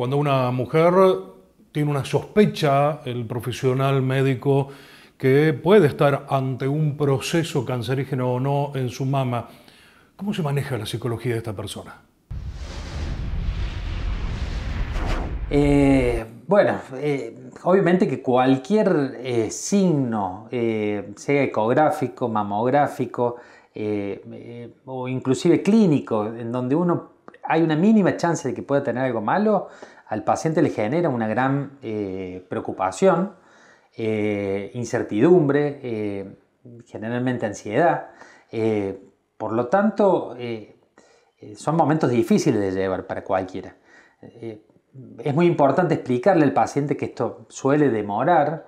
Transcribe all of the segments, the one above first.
Cuando una mujer tiene una sospecha, el profesional médico, que puede estar ante un proceso cancerígeno o no en su mama, ¿cómo se maneja la psicología de esta persona? Eh, bueno, eh, obviamente que cualquier eh, signo, sea ecográfico, mamográfico o inclusive clínico, en donde uno hay una mínima chance de que pueda tener algo malo, al paciente le genera una gran eh, preocupación, eh, incertidumbre, eh, generalmente ansiedad. por lo tanto, son momentos difíciles de llevar para cualquiera. es muy importante explicarle al paciente que esto suele demorar.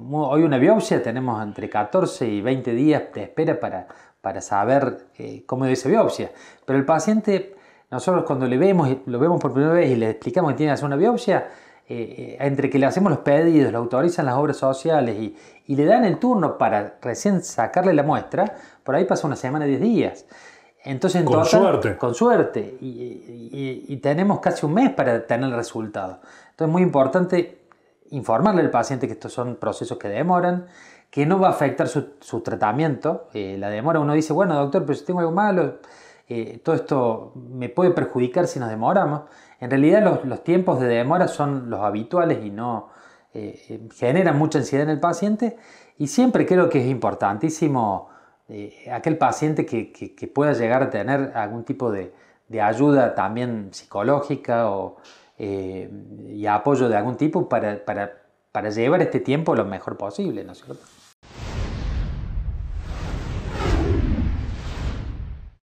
hoy una biopsia tenemos entre 14 y 20 días de espera para, para saber cómo es esa biopsia. Pero el paciente nosotros cuando le vemos, lo vemos por primera vez y le explicamos que tiene que hacer una biopsia, eh, eh, entre que le hacemos los pedidos, le autorizan las obras sociales y, le dan el turno para recién sacarle la muestra, por ahí pasa una semana, 10 días. Entonces, con suerte. Con suerte. Y, tenemos casi un mes para tener el resultado. Entonces, es muy importante informarle al paciente que estos son procesos que demoran, que no va a afectar su, tratamiento. Eh, la demora, uno dice, bueno, doctor, pero si tengo algo malo, eh, todo esto me puede perjudicar si nos demoramos. En realidad los, los tiempos de demora son los habituales y no eh, eh, generan mucha ansiedad en el paciente y siempre creo que es importantísimo aquel paciente que, que, pueda llegar a tener algún tipo de, de ayuda también psicológica o, y apoyo de algún tipo para, para, para llevar este tiempo lo mejor posible, ¿no cierto?